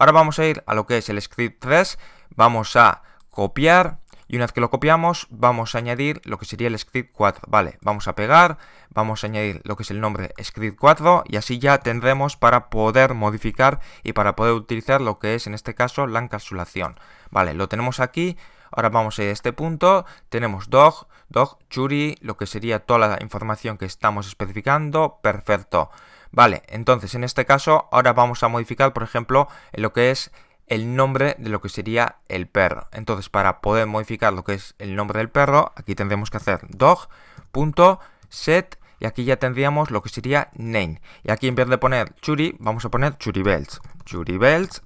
Ahora vamos a ir a lo que es el script 3, vamos a copiar y una vez que lo copiamos vamos a añadir lo que sería el script 4, ¿vale? Vamos a pegar, vamos a añadir lo que es el nombre script 4 y así ya tendremos para poder modificar y para poder utilizar lo que es en este caso la encapsulación. Vale, lo tenemos aquí, ahora vamos a ir a este punto, tenemos dog, dog, churi, lo que sería toda la información que estamos especificando, perfecto. Vale, entonces en este caso ahora vamos a modificar, por ejemplo, lo que es el nombre de lo que sería el perro. Entonces para poder modificar lo que es el nombre del perro, aquí tendremos que hacer dog.set y aquí ya tendríamos lo que sería name. Y aquí en vez de poner churi, vamos a poner churi belts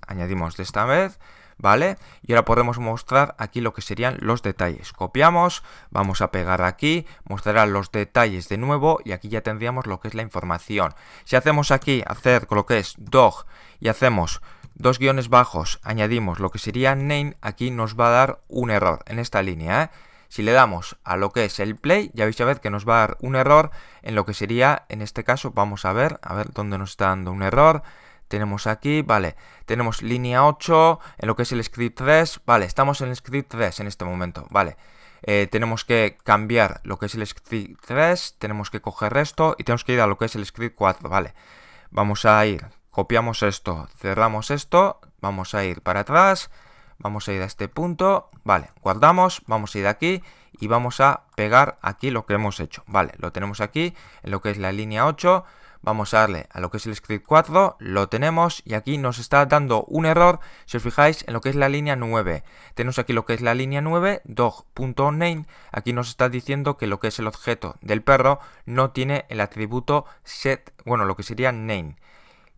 añadimos de esta vez ¿vale? Y ahora podemos mostrar aquí lo que serían los detalles. Copiamos, vamos a pegar aquí, mostrará los detalles de nuevo y aquí ya tendríamos lo que es la información. Si hacemos aquí, hacer con lo que es dog y hacemos dos guiones bajos, añadimos lo que sería name, aquí nos va a dar un error en esta línea, ¿eh? Si le damos a lo que es el play, ya veis a ver que nos va a dar un error en lo que sería, en este caso, vamos a ver, a ver dónde nos está dando un error. Tenemos aquí, vale, tenemos línea 8, en lo que es el script 3, vale, estamos en el script 3 en este momento, vale. Eh, tenemos que cambiar lo que es el script 3, tenemos que coger esto y tenemos que ir a lo que es el script 4, vale. Vamos a ir, copiamos esto, cerramos esto, vamos a ir para atrás, vamos a ir a este punto, vale, guardamos, vamos a ir aquí y vamos a pegar aquí lo que hemos hecho, vale, lo tenemos aquí en lo que es la línea 8, Vamos a darle a lo que es el script 4, lo tenemos y aquí nos está dando un error, si os fijáis, en lo que es la línea 9. Tenemos aquí lo que es la línea 9, dog.name, aquí nos está diciendo que lo que es el objeto del perro no tiene el atributo set, bueno, lo que sería name.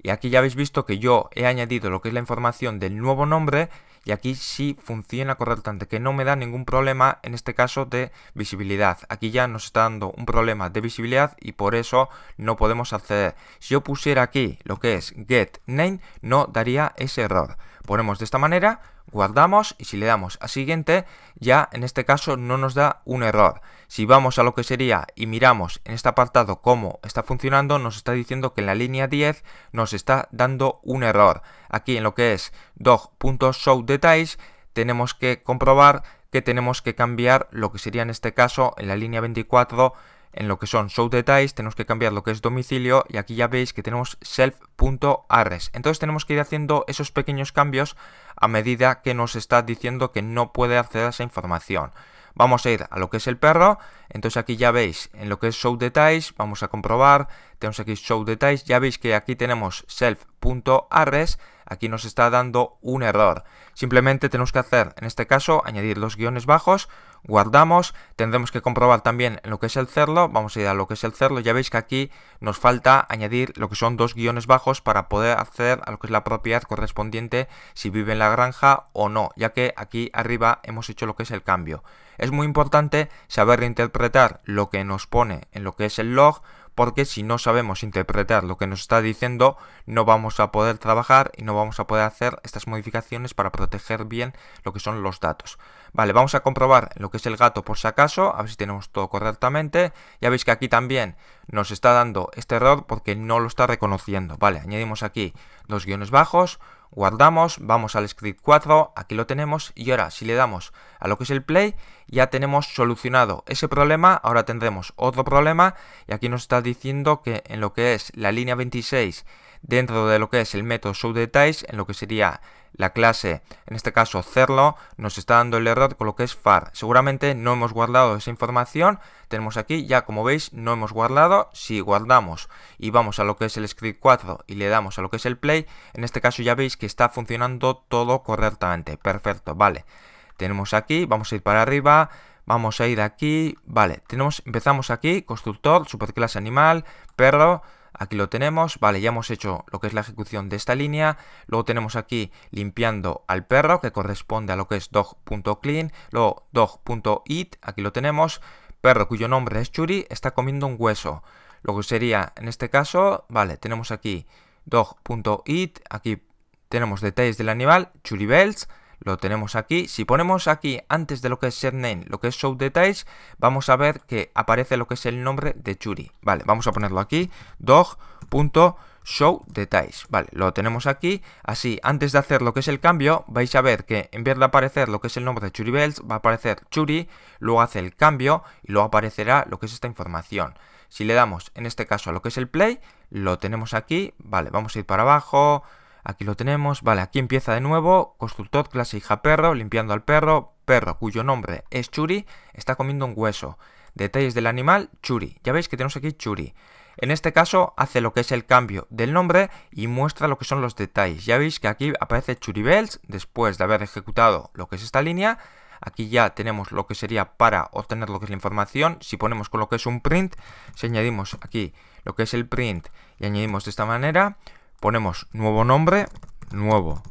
Y aquí ya habéis visto que yo he añadido lo que es la información del nuevo nombre y aquí sí funciona correctamente, que no me da ningún problema en este caso de visibilidad. Aquí ya nos está dando un problema de visibilidad y por eso no podemos acceder. Si yo pusiera aquí lo que es get name, no daría ese error ponemos de esta manera, guardamos y si le damos a siguiente, ya en este caso no nos da un error. Si vamos a lo que sería y miramos en este apartado cómo está funcionando, nos está diciendo que en la línea 10 nos está dando un error. Aquí en lo que es dog.showDetails tenemos que comprobar que tenemos que cambiar lo que sería en este caso en la línea 24 en lo que son show details tenemos que cambiar lo que es domicilio y aquí ya veis que tenemos self.arres. Entonces tenemos que ir haciendo esos pequeños cambios a medida que nos está diciendo que no puede acceder a esa información. Vamos a ir a lo que es el perro, entonces aquí ya veis en lo que es show details, vamos a comprobar, tenemos aquí show details, ya veis que aquí tenemos self.arres, aquí nos está dando un error. Simplemente tenemos que hacer, en este caso, añadir los guiones bajos, guardamos, tendremos que comprobar también lo que es el cerlo, vamos a ir a lo que es el cerlo, ya veis que aquí nos falta añadir lo que son dos guiones bajos para poder acceder a lo que es la propiedad correspondiente si vive en la granja o no, ya que aquí arriba hemos hecho lo que es el cambio es muy importante saber interpretar lo que nos pone en lo que es el log, porque si no sabemos interpretar lo que nos está diciendo, no vamos a poder trabajar y no vamos a poder hacer estas modificaciones para proteger bien lo que son los datos. Vale, vamos a comprobar lo que es el gato por si acaso, a ver si tenemos todo correctamente. Ya veis que aquí también nos está dando este error porque no lo está reconociendo. Vale, añadimos aquí dos guiones bajos, guardamos, vamos al script 4, aquí lo tenemos y ahora si le damos a lo que es el play ya tenemos solucionado ese problema, ahora tendremos otro problema y aquí nos está diciendo que en lo que es la línea 26 dentro de lo que es el método showDetails, en lo que sería la clase, en este caso hacerlo, nos está dando el error con lo que es far. Seguramente no hemos guardado esa información, tenemos aquí, ya como veis, no hemos guardado. Si guardamos y vamos a lo que es el script 4 y le damos a lo que es el play, en este caso ya veis que está funcionando todo correctamente. Perfecto, vale. Tenemos aquí, vamos a ir para arriba, vamos a ir aquí, vale. Tenemos, empezamos aquí, constructor, superclase animal, perro, Aquí lo tenemos, vale, ya hemos hecho lo que es la ejecución de esta línea. Luego tenemos aquí limpiando al perro, que corresponde a lo que es dog.clean. Luego dog.eat, aquí lo tenemos. Perro cuyo nombre es Churi, está comiendo un hueso. Lo que sería, en este caso, vale, tenemos aquí dog.eat, aquí tenemos detalles del animal, Churi Bells lo tenemos aquí. Si ponemos aquí antes de lo que es setName, lo que es show details, vamos a ver que aparece lo que es el nombre de Churi. Vale, vamos a ponerlo aquí, dog.showDetails. Vale, lo tenemos aquí. Así, antes de hacer lo que es el cambio, vais a ver que en vez de aparecer lo que es el nombre de Churi Bells, va a aparecer Churi, luego hace el cambio y luego aparecerá lo que es esta información. Si le damos, en este caso, a lo que es el play, lo tenemos aquí. Vale, vamos a ir para abajo Aquí lo tenemos, vale, aquí empieza de nuevo, constructor clase hija perro, limpiando al perro, perro cuyo nombre es Churi, está comiendo un hueso. Detalles del animal, Churi. Ya veis que tenemos aquí Churi. En este caso hace lo que es el cambio del nombre y muestra lo que son los detalles. Ya veis que aquí aparece Bells, después de haber ejecutado lo que es esta línea. Aquí ya tenemos lo que sería para obtener lo que es la información. Si ponemos con lo que es un print, si añadimos aquí lo que es el print y añadimos de esta manera, ponemos nuevo nombre, nuevo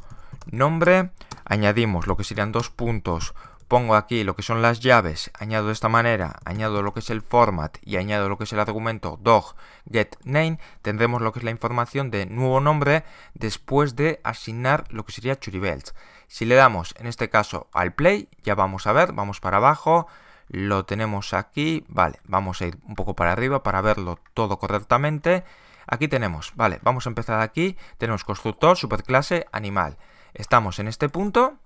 nombre, añadimos lo que serían dos puntos, pongo aquí lo que son las llaves, añado de esta manera, añado lo que es el format y añado lo que es el argumento dog get name, tendremos lo que es la información de nuevo nombre después de asignar lo que sería Churibelt. Si le damos en este caso al play, ya vamos a ver, vamos para abajo, lo tenemos aquí, vale, vamos a ir un poco para arriba para verlo todo correctamente Aquí tenemos, vale, vamos a empezar aquí, tenemos constructor, superclase, animal. Estamos en este punto,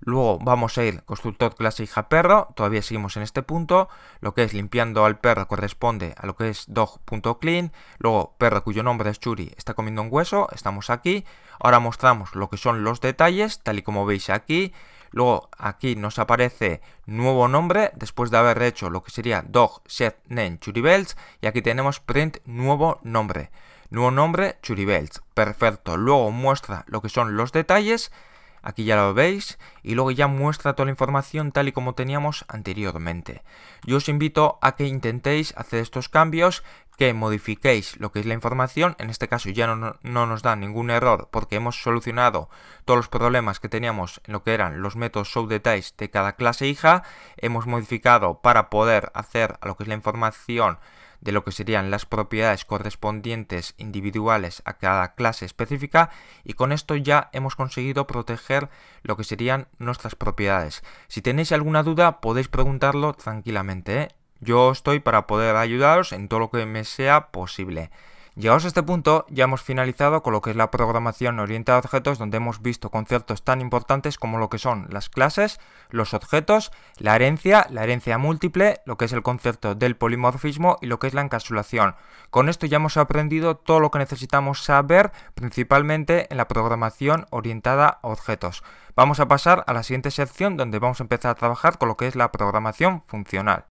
luego vamos a ir constructor, clase, hija, perro, todavía seguimos en este punto, lo que es limpiando al perro corresponde a lo que es dog.clean, luego perro cuyo nombre es Churi está comiendo un hueso, estamos aquí, ahora mostramos lo que son los detalles, tal y como veis aquí, Luego aquí nos aparece nuevo nombre después de haber hecho lo que sería dog set name churibels y aquí tenemos print nuevo nombre. Nuevo nombre churibels. Perfecto. Luego muestra lo que son los detalles Aquí ya lo veis y luego ya muestra toda la información tal y como teníamos anteriormente. Yo os invito a que intentéis hacer estos cambios, que modifiquéis lo que es la información. En este caso ya no, nos da ningún error porque hemos solucionado todos los problemas que teníamos en lo que eran los métodos details de cada clase hija. Hemos modificado para poder hacer a lo que es la información de lo que serían las propiedades correspondientes individuales a cada clase específica y con esto ya hemos conseguido proteger lo que serían nuestras propiedades. Si tenéis alguna duda podéis preguntarlo tranquilamente. ¿eh? Yo estoy para poder ayudaros en todo lo que me sea posible. Llegados a este punto, ya hemos finalizado con lo que es la programación orientada a objetos, donde hemos visto conceptos tan importantes como lo que son las clases, los objetos, la herencia, la herencia múltiple, lo que es el concepto del polimorfismo y lo que es la encapsulación. Con esto ya hemos aprendido todo lo que necesitamos saber, principalmente en la programación orientada a objetos. Vamos a pasar a la siguiente sección donde vamos a empezar a trabajar con lo que es la programación funcional.